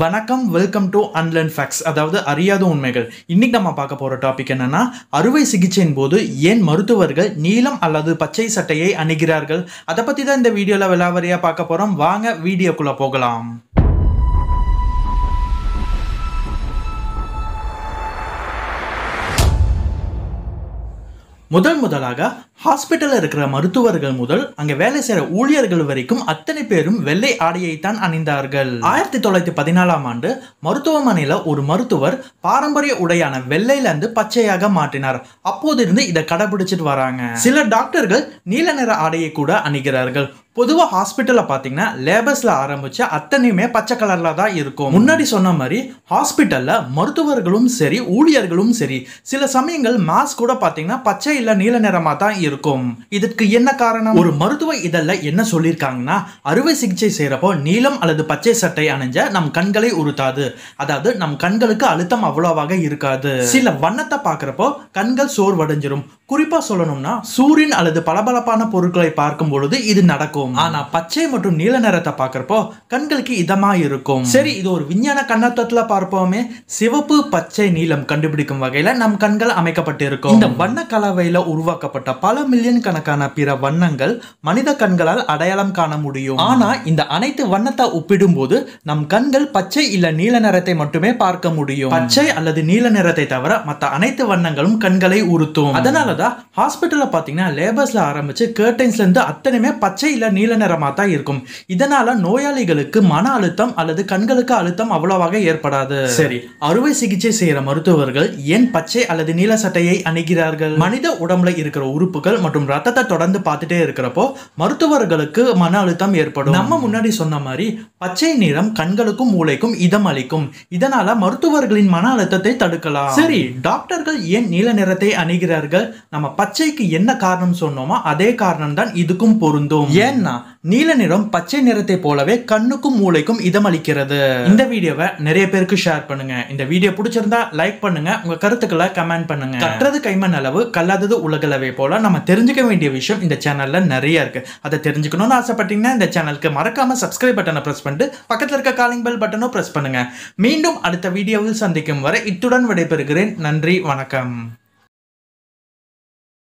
வணக்கம் welcome to unlearn facts அதாவது அறியாத உண்மைகள் இன்னைக்கு நம்ம பார்க்க போகிற டாபிக் என்னென்னா அறுவை சிகிச்சையின் போது ஏன் மருத்துவர்கள் நீளம் அல்லது பச்சை சட்டையை அணுகிறார்கள் அதை பற்றி தான் இந்த வீடியோவில் விலாவரியாக பார்க்க போகிறோம் வாங்க வீடியோக்குள்ளே போகலாம் முதல் முதலாக ஹாஸ்பிட்டலில் இருக்கிற மருத்துவர்கள் முதல் அங்கே வேலை செய்கிற ஊழியர்கள் வரைக்கும் அத்தனை பேரும் வெள்ளை ஆடையைத்தான் அணிந்தார்கள் ஆயிரத்தி தொள்ளாயிரத்தி பதினாலாம் ஆண்டு மருத்துவமனையில் ஒரு மருத்துவர் பாரம்பரிய உடையான வெள்ளையிலேருந்து பச்சையாக மாற்றினார் அப்போதிருந்து இதை கடைபிடிச்சிட்டு வராங்க சில டாக்டர்கள் நீல நிற ஆடையை கூட அணிகிறார்கள் பொதுவாக ஹாஸ்பிட்டலில் பார்த்தீங்கன்னா லேபர்ஸில் ஆரம்பிச்ச அத்தனையுமே பச்சை கலரில் தான் இருக்கும் முன்னாடி சொன்ன மாதிரி ஹாஸ்பிட்டலில் மருத்துவர்களும் சரி ஊழியர்களும் சரி சில சமயங்கள் மாஸ்க் கூட பார்த்தீங்கன்னா பச்சை இல்லை நீல நிறமாக தான் இருக்கும் இதற்கு என்ன காரணம் ஒரு மருத்துவ இதழில் என்ன சொல்லியிருக்காங்கன்னா அறுவை சிகிச்சை செய்கிறப்போ நீலம் அல்லது பச்சை சட்டை அணிஞ்ச நம் கண்களை உறுத்தாது அதாவது நம் கண்களுக்கு அழுத்தம் அவ்வளவாக இருக்காது சில வண்ணத்தை பார்க்குறப்போ கண்கள் சோர்வடைஞ்சிரும் குறிப்பாக சொல்லணும்னா சூரியன் அல்லது பளபளப்பான பொருட்களை பார்க்கும் பொழுது இது நடக்கும் இருக்கும் ஆனா பச்சை மற்றும் நீல நிறத்தை பாக்குறப்போ கண்களுக்கு இதமா இருக்கும் சரி இது ஒரு விஞ்ஞான கண்ணோட்டத்தில் பார்ப்போமே சிவப்பு பச்சை நீளம் கண்டுபிடிக்கும் வகையில நம் கண்கள் அமைக்கப்பட்டு இருக்கும் இந்த வண்ண கலவையில உருவாக்கப்பட்ட பல மில்லியன் கணக்கான பிற வண்ணங்கள் மனித கண்களால் அடையாளம் காண முடியும் ஆனா இந்த அனைத்து வண்ணத்தை ஒப்பிடும்போது நம் கண்கள் பச்சை இல்ல நீல நிறத்தை மட்டுமே பார்க்க முடியும் பச்சை அல்லது நீல நிறத்தை தவிர மற்ற அனைத்து வண்ணங்களும் கண்களை உறுத்தும் அதனாலதான் ஹாஸ்பிட்டல்ல பாத்தீங்கன்னா லேபர்ஸ்ல ஆரம்பிச்சு கர்டைன்ஸ்ல இருந்து அத்தனையுமே பச்சை இல்ல நீல நிறமாக தான் இருக்கும் இதனால நோயாளிகளுக்கு மன அழுத்தம் அல்லது கண்களுக்கு அழுத்தம் அவ்வளவாக ஏற்படாது சரி அறுவை சிகிச்சை செய்யற மருத்துவர்கள் ஏன் பச்சை அல்லது நீல சட்டையை அணிகிறார்கள் மனித உடம்புல இருக்கிற உறுப்புகள் மற்றும் ரத்தத்தை தொடர்ந்து பார்த்துட்டே இருக்கிறப்போ மருத்துவர்களுக்கு மன அழுத்தம் ஏற்படும் நம்ம முன்னாடி சொன்ன மாதிரி பச்சை நிறம் கண்களுக்கும் மூளைக்கும் இதம் அளிக்கும் இதனால மருத்துவர்களின் மன அழுத்தத்தை தடுக்கலாம் சரி டாக்டர்கள் ஏன் நீல நிறத்தை அணிகிறார்கள் நம்ம பச்சைக்கு என்ன காரணம் சொன்னோமோ அதே காரணம் தான் இதுக்கும் பொருந்தும் ஏன் ஏன்னா நீல நிறம் பச்சை நிறத்தை போலவே கண்ணுக்கும் மூளைக்கும் இதமளிக்கிறது இந்த வீடியோவை நிறைய பேருக்கு ஷேர் பண்ணுங்க இந்த வீடியோ பிடிச்சிருந்தா லைக் பண்ணுங்க உங்க கருத்துக்களை கமெண்ட் பண்ணுங்க கற்றது கைமண் அளவு கல்லாதது உலகளவை போல நம்ம தெரிஞ்சுக்க வேண்டிய விஷயம் இந்த சேனல்ல நிறைய இருக்கு அதை தெரிஞ்சுக்கணும்னு ஆசைப்பட்டீங்கன்னா இந்த சேனலுக்கு மறக்காம சப்ஸ்கிரைப் பட்டனை பிரஸ் பண்ணிட்டு பக்கத்தில் இருக்க காலிங் பெல் பட்டனும் பிரஸ் பண்ணுங்க மீண்டும் அடுத்த வீடியோவில் சந்திக்கும் வரை இத்துடன் விடைபெறுகிறேன் நன்றி வணக்கம்